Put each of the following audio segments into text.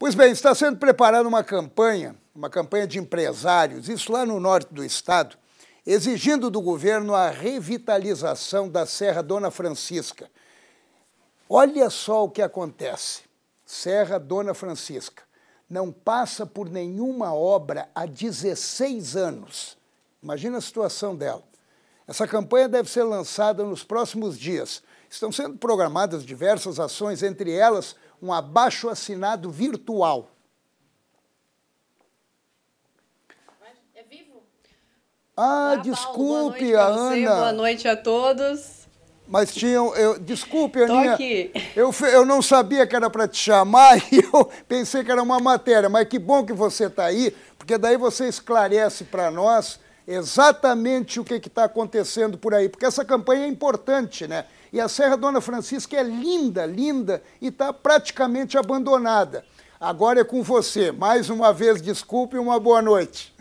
Pois bem, está sendo preparada uma campanha, uma campanha de empresários, isso lá no norte do estado, exigindo do governo a revitalização da Serra Dona Francisca. Olha só o que acontece. Serra Dona Francisca não passa por nenhuma obra há 16 anos. Imagina a situação dela. Essa campanha deve ser lançada nos próximos dias. Estão sendo programadas diversas ações, entre elas um abaixo assinado virtual. É vivo? Ah, desculpe, Paulo, boa noite Ana. Você, boa noite a todos. Mas tinham. Eu, desculpe, Tô Aninha. Aqui. Eu, eu não sabia que era para te chamar e eu pensei que era uma matéria. Mas que bom que você está aí, porque daí você esclarece para nós exatamente o que está acontecendo por aí, porque essa campanha é importante, né? E a Serra Dona Francisca é linda, linda e está praticamente abandonada. Agora é com você. Mais uma vez, desculpe e uma boa noite.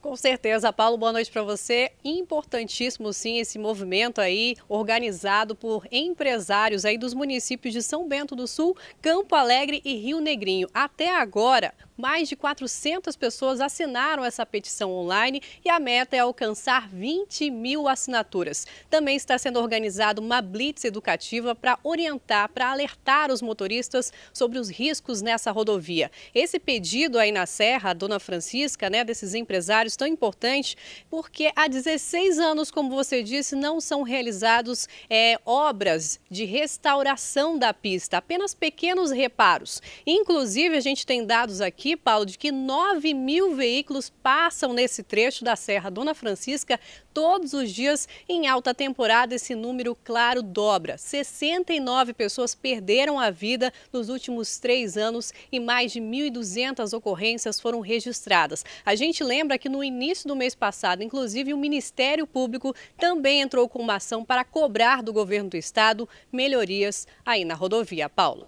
Com certeza, Paulo, boa noite para você. Importantíssimo sim esse movimento aí organizado por empresários aí dos municípios de São Bento do Sul, Campo Alegre e Rio Negrinho. Até agora, mais de 400 pessoas assinaram essa petição online e a meta é alcançar 20 mil assinaturas. Também está sendo organizada uma blitz educativa para orientar, para alertar os motoristas sobre os riscos nessa rodovia. Esse pedido aí na Serra, a dona Francisca, né, desses empresários tão importante, porque há 16 anos, como você disse, não são realizados é, obras de restauração da pista, apenas pequenos reparos. Inclusive, a gente tem dados aqui aqui, Paulo, de que 9 mil veículos passam nesse trecho da Serra Dona Francisca todos os dias. Em alta temporada, esse número, claro, dobra. 69 pessoas perderam a vida nos últimos três anos e mais de 1.200 ocorrências foram registradas. A gente lembra que no início do mês passado, inclusive, o Ministério Público também entrou com uma ação para cobrar do governo do estado melhorias aí na rodovia. Paulo.